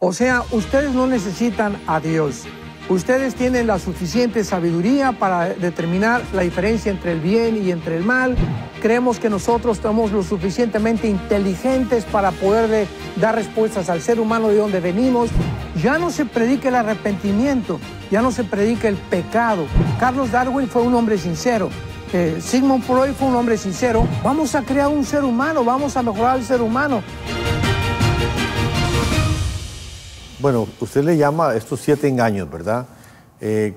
O sea, ustedes no necesitan a Dios. Ustedes tienen la suficiente sabiduría para determinar la diferencia entre el bien y entre el mal. Creemos que nosotros somos lo suficientemente inteligentes para poder dar respuestas al ser humano de donde venimos. Ya no se predica el arrepentimiento, ya no se predica el pecado. Carlos Darwin fue un hombre sincero. Eh, Sigmund Freud fue un hombre sincero. Vamos a crear un ser humano, vamos a mejorar al ser humano. Bueno, usted le llama estos siete engaños, ¿verdad? Eh,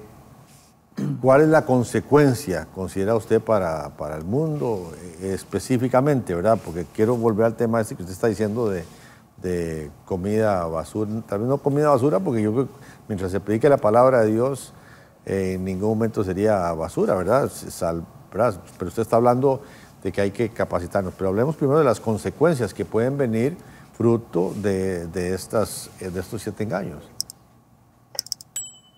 ¿Cuál es la consecuencia, considera usted, para, el mundo eh, específicamente, ¿verdad? Porque quiero volver al tema ese que usted está diciendo de, comida basura, tal vez no comida basura, porque yo creo que mientras se predique la palabra de Dios, eh, en ningún momento sería basura, ¿verdad? Sal, ¿verdad? Pero usted está hablando de que hay que capacitarnos. Pero hablemos primero de las consecuencias que pueden venir fruto de, de, estas, eh, de estos siete engaños.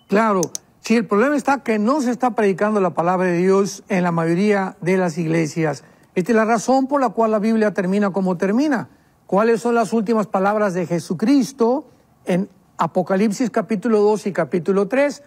Claro, sí, el problema está que no se está predicando la palabra de Dios en la mayoría de las iglesias. Esta es la razón por la cual la Biblia termina como termina. ¿Cuáles son las últimas palabras de Jesucristo en Apocalipsis capítulo 2 y capítulo 3?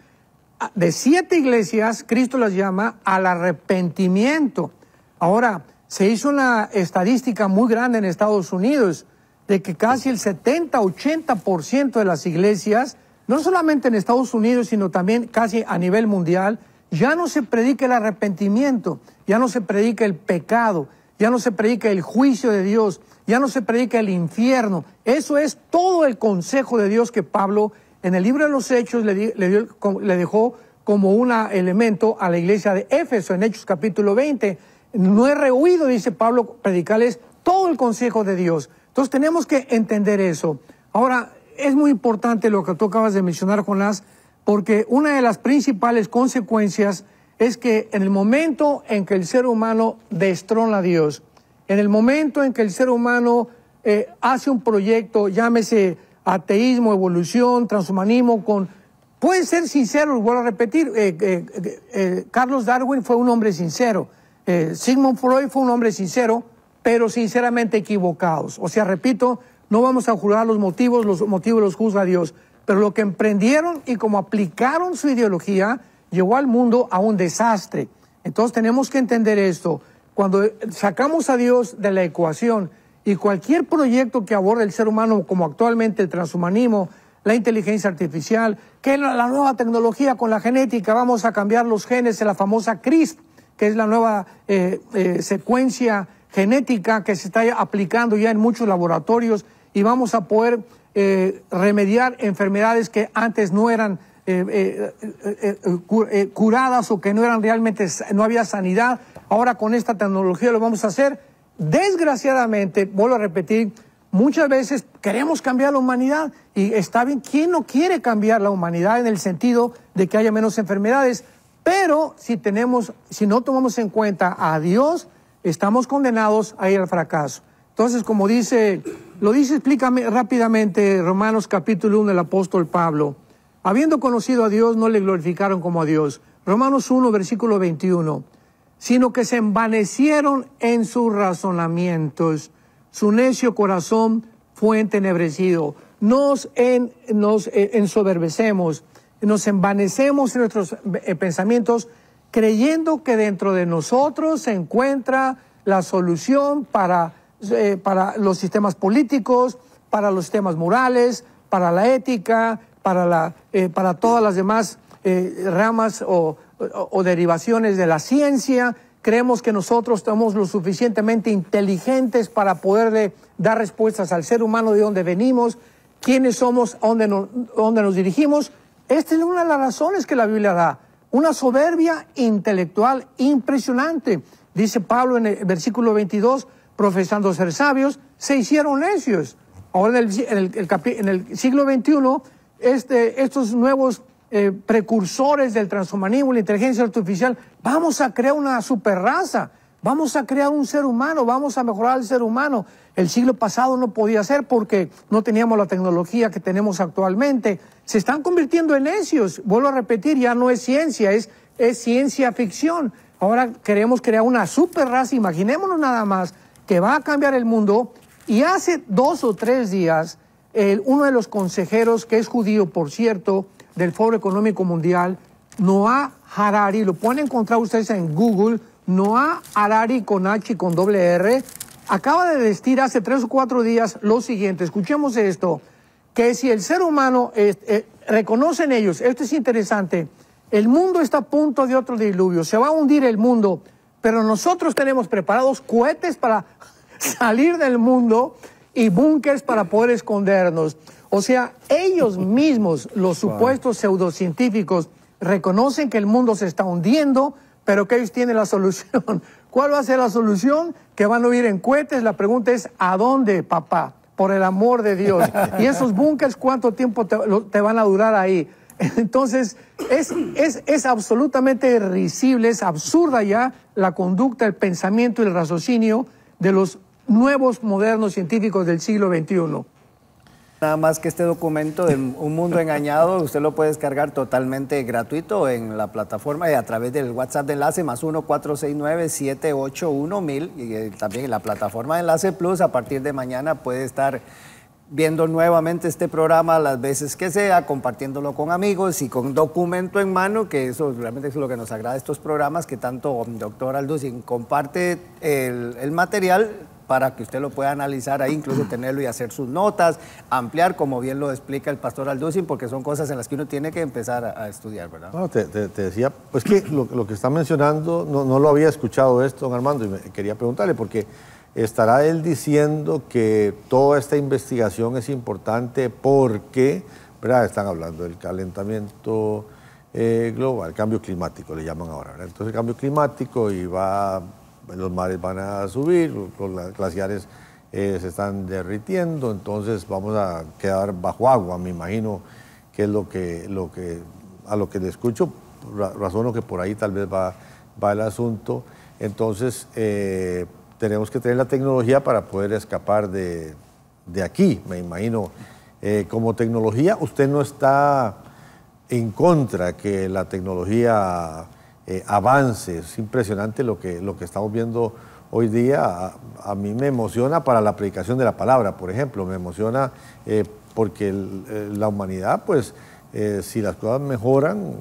Ah, de siete iglesias, Cristo las llama al arrepentimiento. Ahora, se hizo una estadística muy grande en Estados Unidos de que casi el 70-80% de las iglesias, no solamente en Estados Unidos, sino también casi a nivel mundial, ya no se predica el arrepentimiento, ya no se predica el pecado, ya no se predica el juicio de Dios, ya no se predica el infierno. Eso es todo el consejo de Dios que Pablo en el libro de los Hechos le, dejó como un elemento a la iglesia de Éfeso en Hechos capítulo 20. No he rehuido, dice Pablo, predicarles todo el consejo de Dios. Entonces tenemos que entender eso. Ahora, es muy importante lo que tú acabas de mencionar, Jonás, porque una de las principales consecuencias es que en el momento en que el ser humano destrona a Dios, en el momento en que el ser humano eh, hace un proyecto, llámese ateísmo, evolución, transhumanismo, con... Pueden ser sinceros, vuelvo a repetir, eh, eh, Carlos Darwin fue un hombre sincero, Sigmund Freud fue un hombre sincero, pero sinceramente equivocados. O sea, repito, no vamos a juzgar los motivos, los motivos los juzga Dios, pero lo que emprendieron y como aplicaron su ideología llevó al mundo a un desastre. Entonces tenemos que entender esto. Cuando sacamos a Dios de la ecuación y cualquier proyecto que aborde el ser humano, como actualmente el transhumanismo, la inteligencia artificial, que la nueva tecnología con la genética, vamos a cambiar los genes de la famosa CRISP, que es la nueva eh, eh, secuencia genética que se está aplicando ya en muchos laboratorios y vamos a poder eh, remediar enfermedades que antes no eran eh, eh, curadas o que no eran realmente, no había sanidad. Ahora con esta tecnología lo vamos a hacer. Desgraciadamente, vuelvo a repetir, muchas veces queremos cambiar la humanidad y está bien, ¿quién no quiere cambiar la humanidad en el sentido de que haya menos enfermedades? Pero si tenemos, si no tomamos en cuenta a Dios, estamos condenados a ir al fracaso. Entonces, como dice, lo dice explícame rápidamente Romanos capítulo 1 del apóstol Pablo, habiendo conocido a Dios no le glorificaron como a Dios. Romanos 1 versículo 21, sino que se envanecieron en sus razonamientos. Su necio corazón fue entenebrecido. Nos, nos eh, ensoberbecemos, nos envanecemos en nuestros eh, pensamientos creyendo que dentro de nosotros se encuentra la solución para, eh, para los sistemas políticos, para los temas morales, para la ética, para, la, eh, para todas las demás eh, ramas o, derivaciones de la ciencia. Creemos que nosotros somos lo suficientemente inteligentes para poder dar respuestas al ser humano de dónde venimos, quiénes somos, dónde, dónde nos dirigimos. Esta es una de las razones que la Biblia da una soberbia intelectual impresionante. Dice Pablo en el versículo 22, profesando ser sabios, se hicieron necios. Ahora en el, siglo XXI, este, estos nuevos eh, precursores del transhumanismo, la inteligencia artificial, vamos a crear una superraza, vamos a crear un ser humano, vamos a mejorar al ser humano. El siglo pasado no podía ser porque no teníamos la tecnología que tenemos actualmente se están convirtiendo en necios. Vuelvo a repetir, ya no es ciencia, es, ciencia ficción. Ahora queremos crear una super raza, imaginémonos nada más, que va a cambiar el mundo. Y hace dos o tres días, uno de los consejeros, que es judío, por cierto, del Foro Económico Mundial, Noah Harari, lo pueden encontrar ustedes en Google, Noah Harari con H y con doble R, acaba de vestir hace tres o cuatro días lo siguiente, escuchemos esto que si el ser humano, eh, reconocen ellos, esto es interesante, el mundo está a punto de otro diluvio, se va a hundir el mundo, pero nosotros tenemos preparados cohetes para salir del mundo y búnkers para poder escondernos. O sea, ellos mismos, los supuestos pseudocientíficos, reconocen que el mundo se está hundiendo, pero que ellos tienen la solución. ¿Cuál va a ser la solución? Que van a huir en cohetes. La pregunta es, ¿a dónde, papá? por el amor de Dios. ¿Y esos búnkers cuánto tiempo te, van a durar ahí? Entonces, es, es, es absolutamente risible, es absurda ya la conducta, el pensamiento y el raciocinio de los nuevos modernos científicos del siglo XXI. Nada más que este documento de Un Mundo Engañado, usted lo puede descargar totalmente gratuito en la plataforma y eh, a través del WhatsApp de Enlace más 1-469-781-1000 y eh, también en la plataforma de Enlace Plus. A partir de mañana puede estar viendo nuevamente este programa las veces que sea, compartiéndolo con amigos y con documento en mano, que eso realmente es lo que nos agrada estos programas, que tanto doctor Alducin comparte el, el material para que usted lo pueda analizar ahí, incluso mm. tenerlo y hacer sus notas, ampliar, como bien lo explica el pastor Alducin, porque son cosas en las que uno tiene que empezar a, estudiar, ¿verdad? Bueno, te, decía, pues que lo, que está mencionando, no, lo había escuchado esto, don Armando, y me quería preguntarle, porque estará él diciendo que toda esta investigación es importante porque, ¿verdad? Están hablando del calentamiento. Eh, global, cambio climático le llaman ahora. ¿verdad? Entonces, el cambio climático y va los mares van a subir, los glaciares eh, se están derritiendo, entonces vamos a quedar bajo agua, me imagino que es lo que, lo que a lo que le escucho, razono que por ahí tal vez va, va el asunto. Entonces, eh, tenemos que tener la tecnología para poder escapar de, aquí, me imagino. Eh, como tecnología, usted no está en contra que la tecnología eh, avances. Es impresionante lo que, lo que estamos viendo hoy día. A, mí me emociona para la predicación de la palabra, por ejemplo. Me emociona eh, porque la humanidad, pues, eh, si las cosas mejoran,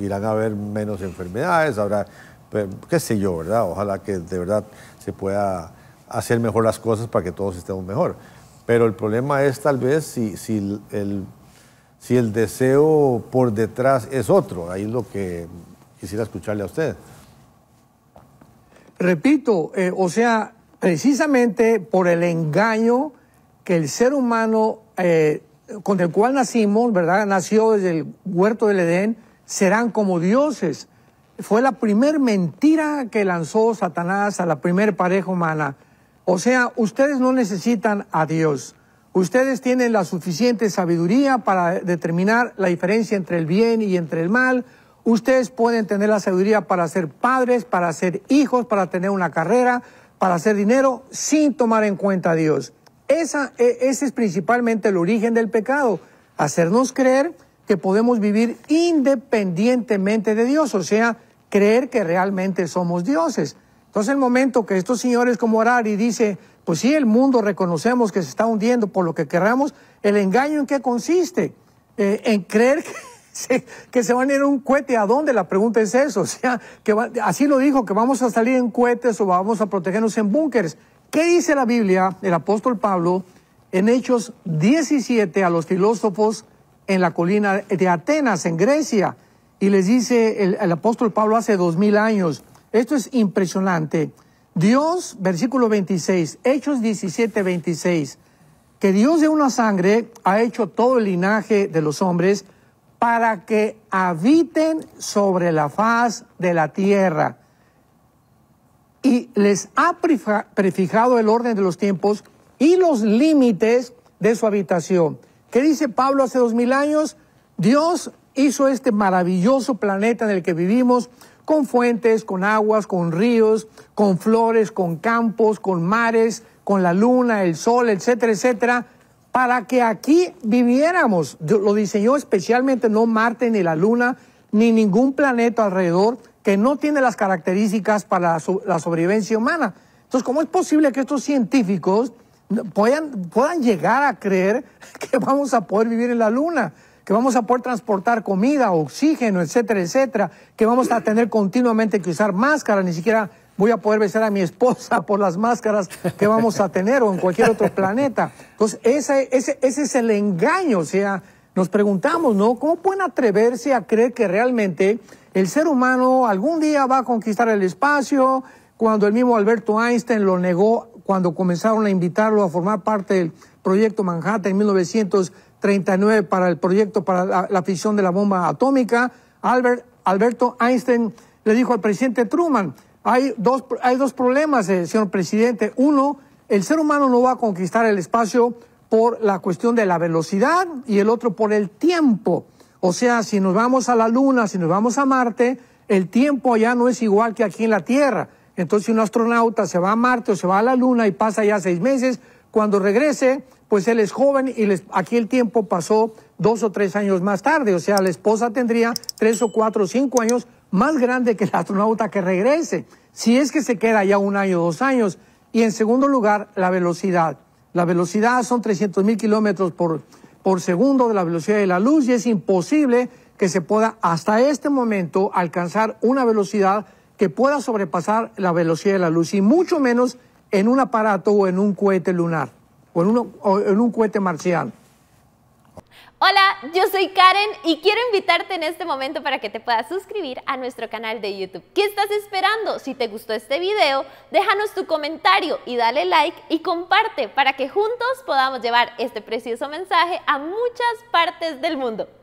irán a haber menos enfermedades, habrá, pues, qué sé yo, ¿verdad? Ojalá que de verdad se pueda hacer mejor las cosas para que todos estemos mejor. Pero el problema es tal vez si el si el deseo por detrás es otro. Ahí es lo que quisiera escucharle a usted. Repito, eh, o sea, precisamente por el engaño que el ser humano eh, con el cual nacimos, ¿verdad? Nació desde el huerto del Edén, serán como dioses. Fue la primer mentira que lanzó Satanás a la primera pareja humana. O sea, ustedes no necesitan a Dios. Ustedes tienen la suficiente sabiduría para determinar la diferencia entre el bien y entre el mal. Ustedes pueden tener la sabiduría para ser padres, para ser hijos, para tener una carrera, para hacer dinero, sin tomar en cuenta a Dios. Esa, e, ese es principalmente el origen del pecado, hacernos creer que podemos vivir independientemente de Dios, o sea, creer que realmente somos dioses. Entonces el momento que estos señores como y dice, pues sí, el mundo reconocemos que se está hundiendo por lo que querramos. ¿El engaño en qué consiste? Eh, en creer que se, van a ir un cohete. ¿A dónde? La pregunta es eso. O sea, que así lo dijo, que vamos a salir en cohetes o vamos a protegernos en búnkeres. ¿Qué dice la Biblia, el apóstol Pablo, en Hechos 17 a los filósofos en la colina de Atenas, en Grecia? Y les dice el apóstol Pablo hace dos mil años. Esto es impresionante. Dios, versículo 26, Hechos 17, 26, que Dios de una sangre ha hecho todo el linaje de los hombres para que habiten sobre la faz de la tierra. Y les ha prefijado el orden de los tiempos y los límites de su habitación. ¿Qué dice Pablo hace dos mil años? Dios hizo este maravilloso planeta en el que vivimos, con fuentes, con aguas, con ríos, con flores, con campos, con mares, con la luna, el sol, etcétera, etcétera, para que aquí viviéramos. Lo diseñó especialmente no Marte ni la luna, ni ningún planeta alrededor que no tiene las características para la, sobrevivencia humana. Entonces, ¿cómo es posible que estos científicos puedan llegar a creer que vamos a poder vivir en la luna? que vamos a poder transportar comida, oxígeno, etcétera, etcétera, que vamos a tener continuamente que usar máscaras, ni siquiera voy a poder besar a mi esposa por las máscaras que vamos a tener o en cualquier otro planeta. Entonces, ese, es el engaño, o sea, nos preguntamos, ¿no? ¿Cómo pueden atreverse a creer que realmente el ser humano algún día va a conquistar el espacio? Cuando el mismo Alberto Einstein lo negó cuando comenzaron a invitarlo a formar parte del proyecto Manhattan en 1900 39 para el proyecto para la, fisión de la bomba atómica. Albert, Alberto Einstein le dijo al presidente Truman, hay dos, problemas, eh, señor presidente. Uno, el ser humano no va a conquistar el espacio por la cuestión de la velocidad y el otro por el tiempo. O sea, si nos vamos a la Luna, si nos vamos a Marte, el tiempo ya no es igual que aquí en la Tierra. Entonces, si un astronauta se va a Marte o se va a la Luna y pasa ya seis meses, cuando regrese, pues él es joven y aquí el tiempo pasó dos o tres años más tarde. O sea, la esposa tendría tres o cuatro o cinco años más grande que el astronauta que regrese, si es que se queda ya un año o dos años. Y en segundo lugar, la velocidad. La velocidad son 300 mil kilómetros por, por segundo de la velocidad de la luz y es imposible que se pueda hasta este momento alcanzar una velocidad que pueda sobrepasar la velocidad de la luz y mucho menos en un aparato o en un cohete lunar o en, un cohete marcial. Hola, yo soy Karen y quiero invitarte en este momento para que te puedas suscribir a nuestro canal de YouTube. ¿Qué estás esperando? Si te gustó este video, déjanos tu comentario y dale like y comparte para que juntos podamos llevar este precioso mensaje a muchas partes del mundo.